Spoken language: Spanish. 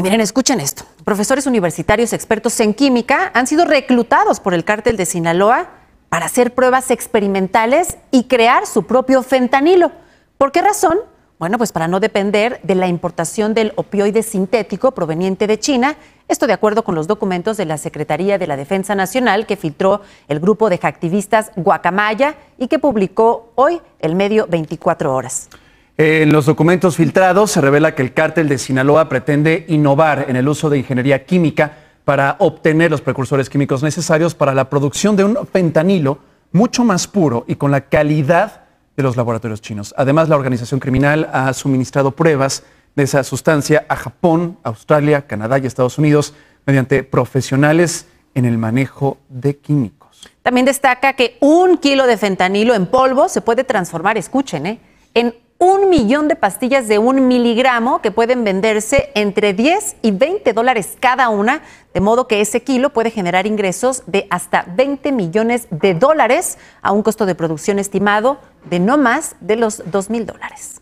Y miren, escuchen esto. Profesores universitarios expertos en química han sido reclutados por el cártel de Sinaloa para hacer pruebas experimentales y crear su propio fentanilo. ¿Por qué razón? Bueno, pues para no depender de la importación del opioide sintético proveniente de China, esto de acuerdo con los documentos de la Secretaría de la Defensa Nacional que filtró el grupo de activistas Guacamaya y que publicó hoy el medio 24 horas. En los documentos filtrados se revela que el cártel de Sinaloa pretende innovar en el uso de ingeniería química para obtener los precursores químicos necesarios para la producción de un fentanilo mucho más puro y con la calidad de los laboratorios chinos. Además, la organización criminal ha suministrado pruebas de esa sustancia a Japón, Australia, Canadá y Estados Unidos mediante profesionales en el manejo de químicos. También destaca que un kilo de fentanilo en polvo se puede transformar, escuchen, ¿eh? en un millón de pastillas de un miligramo que pueden venderse entre 10 y 20 dólares cada una, de modo que ese kilo puede generar ingresos de hasta 20 millones de dólares a un costo de producción estimado de no más de los 2 mil dólares.